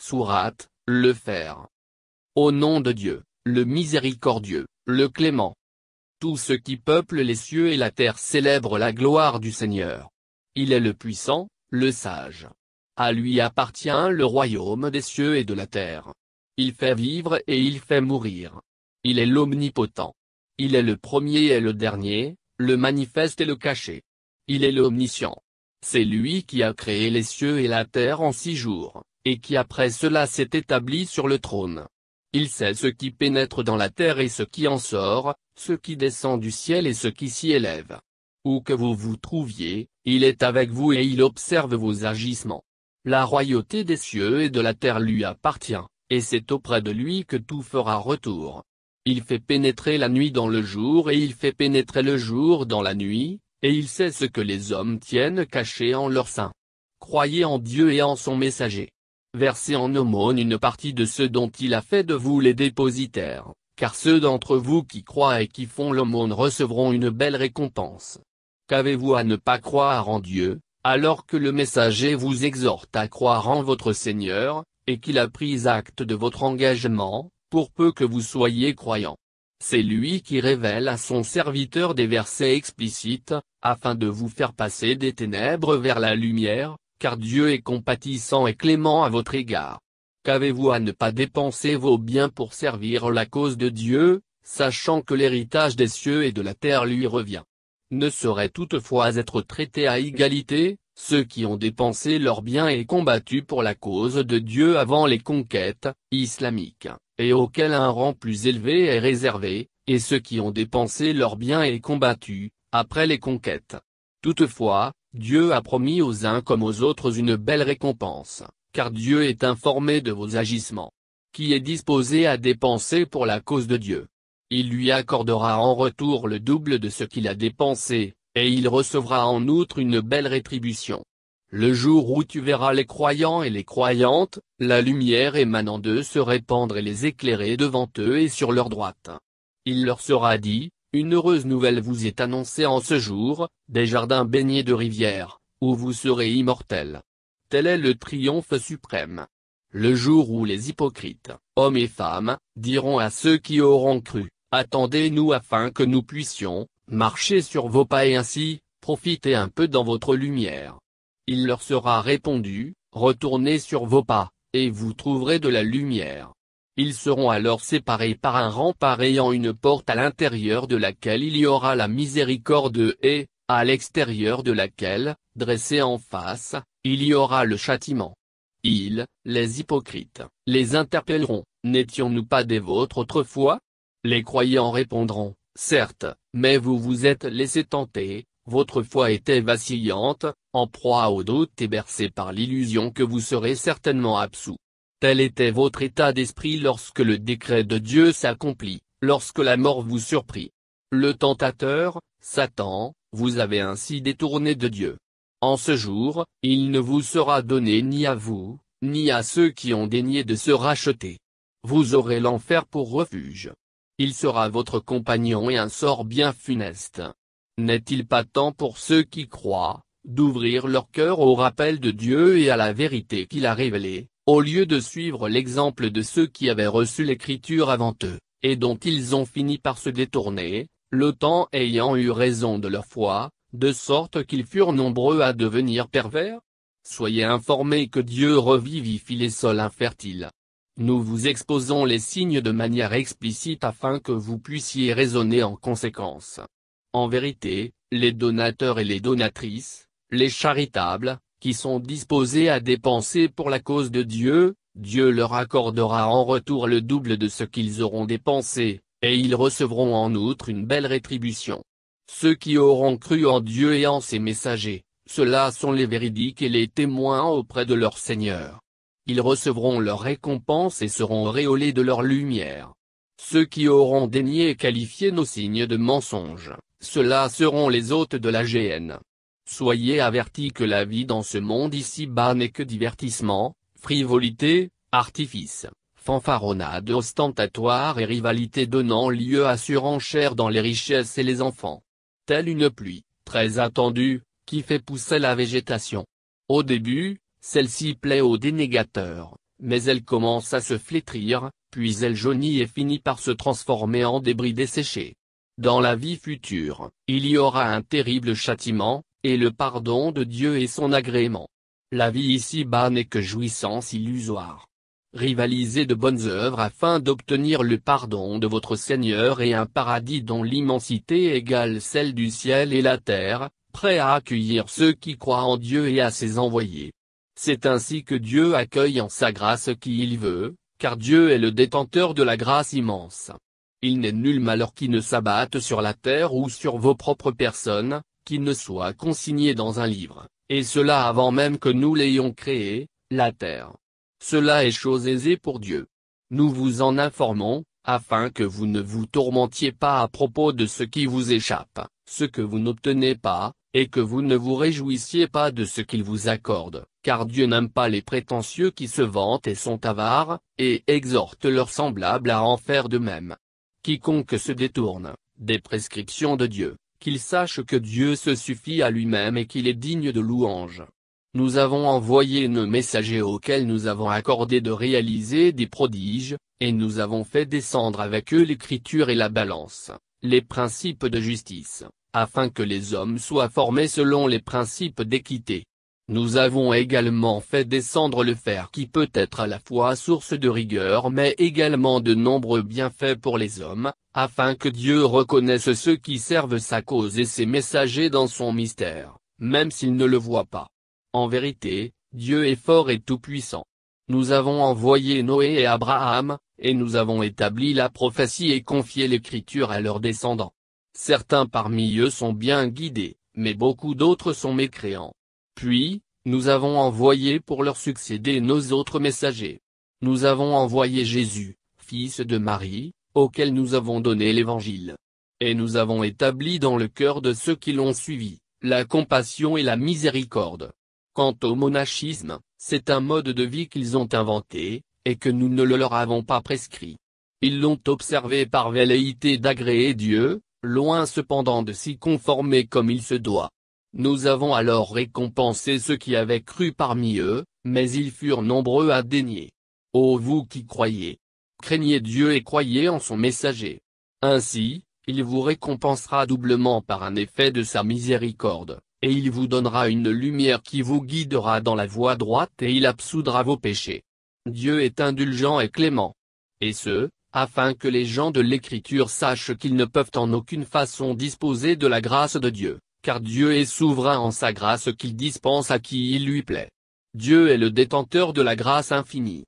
Sourate, le Fer. Au nom de Dieu, le miséricordieux, le clément. Tout ce qui peuple les cieux et la terre célèbre la gloire du Seigneur. Il est le puissant, le sage. À lui appartient le royaume des cieux et de la terre. Il fait vivre et il fait mourir. Il est l'omnipotent. Il est le premier et le dernier, le manifeste et le caché. Il est l'omniscient. C'est lui qui a créé les cieux et la terre en six jours et qui après cela s'est établi sur le trône. Il sait ce qui pénètre dans la terre et ce qui en sort, ce qui descend du ciel et ce qui s'y élève. Où que vous vous trouviez, il est avec vous et il observe vos agissements. La royauté des cieux et de la terre lui appartient, et c'est auprès de lui que tout fera retour. Il fait pénétrer la nuit dans le jour et il fait pénétrer le jour dans la nuit, et il sait ce que les hommes tiennent caché en leur sein. Croyez en Dieu et en son messager versez en aumône une partie de ce dont il a fait de vous les dépositaires, car ceux d'entre vous qui croient et qui font l'aumône recevront une belle récompense. Qu'avez-vous à ne pas croire en Dieu, alors que le messager vous exhorte à croire en votre Seigneur, et qu'il a pris acte de votre engagement, pour peu que vous soyez croyants C'est lui qui révèle à son serviteur des versets explicites, afin de vous faire passer des ténèbres vers la lumière, car Dieu est compatissant et clément à votre égard. Qu'avez-vous à ne pas dépenser vos biens pour servir la cause de Dieu, sachant que l'héritage des cieux et de la terre lui revient Ne sauraient toutefois être traités à égalité, ceux qui ont dépensé leurs biens et combattu pour la cause de Dieu avant les conquêtes, islamiques, et auxquels un rang plus élevé est réservé, et ceux qui ont dépensé leurs biens et combattu, après les conquêtes. Toutefois, Dieu a promis aux uns comme aux autres une belle récompense, car Dieu est informé de vos agissements. Qui est disposé à dépenser pour la cause de Dieu Il lui accordera en retour le double de ce qu'il a dépensé, et il recevra en outre une belle rétribution. Le jour où tu verras les croyants et les croyantes, la lumière émanant d'eux se répandre et les éclairer devant eux et sur leur droite. Il leur sera dit, une heureuse nouvelle vous est annoncée en ce jour, des jardins baignés de rivière, où vous serez immortels. Tel est le triomphe suprême. Le jour où les hypocrites, hommes et femmes, diront à ceux qui auront cru, attendez-nous afin que nous puissions, marcher sur vos pas et ainsi, profiter un peu dans votre lumière. Il leur sera répondu, retournez sur vos pas, et vous trouverez de la lumière. Ils seront alors séparés par un rempart ayant une porte à l'intérieur de laquelle il y aura la miséricorde et, à l'extérieur de laquelle, dressé en face, il y aura le châtiment. Ils, les hypocrites, les interpelleront, n'étions-nous pas des vôtres autrefois Les croyants répondront, certes, mais vous vous êtes laissés tenter, votre foi était vacillante, en proie au doute et bercée par l'illusion que vous serez certainement absous. Tel était votre état d'esprit lorsque le décret de Dieu s'accomplit, lorsque la mort vous surprit. Le tentateur, Satan, vous avez ainsi détourné de Dieu. En ce jour, il ne vous sera donné ni à vous, ni à ceux qui ont daigné de se racheter. Vous aurez l'enfer pour refuge. Il sera votre compagnon et un sort bien funeste. N'est-il pas temps pour ceux qui croient, d'ouvrir leur cœur au rappel de Dieu et à la vérité qu'il a révélée, au lieu de suivre l'exemple de ceux qui avaient reçu l'écriture avant eux, et dont ils ont fini par se détourner, le temps ayant eu raison de leur foi, de sorte qu'ils furent nombreux à devenir pervers Soyez informés que Dieu revivifie les sols infertiles. Nous vous exposons les signes de manière explicite afin que vous puissiez raisonner en conséquence. En vérité, les donateurs et les donatrices, les charitables, qui sont disposés à dépenser pour la cause de Dieu, Dieu leur accordera en retour le double de ce qu'ils auront dépensé, et ils recevront en outre une belle rétribution. Ceux qui auront cru en Dieu et en ses messagers, ceux-là sont les véridiques et les témoins auprès de leur Seigneur. Ils recevront leur récompense et seront réolés de leur lumière. Ceux qui auront dénié et qualifié nos signes de mensonges, ceux-là seront les hôtes de la GN. Soyez avertis que la vie dans ce monde ici-bas n'est que divertissement, frivolité, artifice, fanfaronnade ostentatoire et rivalité donnant lieu à surenchère dans les richesses et les enfants. Telle une pluie, très attendue, qui fait pousser la végétation. Au début, celle-ci plaît aux dénégateurs, mais elle commence à se flétrir, puis elle jaunit et finit par se transformer en débris desséchés. Dans la vie future, il y aura un terrible châtiment, et le pardon de Dieu et son agrément. La vie ici-bas n'est que jouissance illusoire. Rivalisez de bonnes œuvres afin d'obtenir le pardon de votre Seigneur et un paradis dont l'immensité égale celle du ciel et la terre, prêt à accueillir ceux qui croient en Dieu et à ses envoyés. C'est ainsi que Dieu accueille en sa grâce qui il veut, car Dieu est le détenteur de la grâce immense. Il n'est nul malheur qui ne s'abatte sur la terre ou sur vos propres personnes, qu'il ne soit consigné dans un livre, et cela avant même que nous l'ayons créé, la terre. Cela est chose aisée pour Dieu. Nous vous en informons, afin que vous ne vous tourmentiez pas à propos de ce qui vous échappe, ce que vous n'obtenez pas, et que vous ne vous réjouissiez pas de ce qu'il vous accorde, car Dieu n'aime pas les prétentieux qui se vantent et sont avares, et exhorte leurs semblables à en faire de même. Quiconque se détourne, des prescriptions de Dieu, qu'il sache que Dieu se suffit à lui-même et qu'il est digne de louange. Nous avons envoyé nos messagers auxquels nous avons accordé de réaliser des prodiges, et nous avons fait descendre avec eux l'écriture et la balance, les principes de justice, afin que les hommes soient formés selon les principes d'équité. Nous avons également fait descendre le fer qui peut être à la fois source de rigueur mais également de nombreux bienfaits pour les hommes, afin que Dieu reconnaisse ceux qui servent sa cause et ses messagers dans son mystère, même s'ils ne le voient pas. En vérité, Dieu est fort et tout-puissant. Nous avons envoyé Noé et Abraham, et nous avons établi la prophétie et confié l'écriture à leurs descendants. Certains parmi eux sont bien guidés, mais beaucoup d'autres sont mécréants. Puis, nous avons envoyé pour leur succéder nos autres messagers. Nous avons envoyé Jésus, fils de Marie, auquel nous avons donné l'évangile. Et nous avons établi dans le cœur de ceux qui l'ont suivi, la compassion et la miséricorde. Quant au monachisme, c'est un mode de vie qu'ils ont inventé, et que nous ne le leur avons pas prescrit. Ils l'ont observé par velléité d'agréer Dieu, loin cependant de s'y conformer comme il se doit. Nous avons alors récompensé ceux qui avaient cru parmi eux, mais ils furent nombreux à dénier. Ô vous qui croyez Craignez Dieu et croyez en son messager. Ainsi, il vous récompensera doublement par un effet de sa miséricorde, et il vous donnera une lumière qui vous guidera dans la voie droite et il absoudra vos péchés. Dieu est indulgent et clément. Et ce, afin que les gens de l'Écriture sachent qu'ils ne peuvent en aucune façon disposer de la grâce de Dieu car Dieu est souverain en sa grâce qu'il dispense à qui il lui plaît. Dieu est le détenteur de la grâce infinie.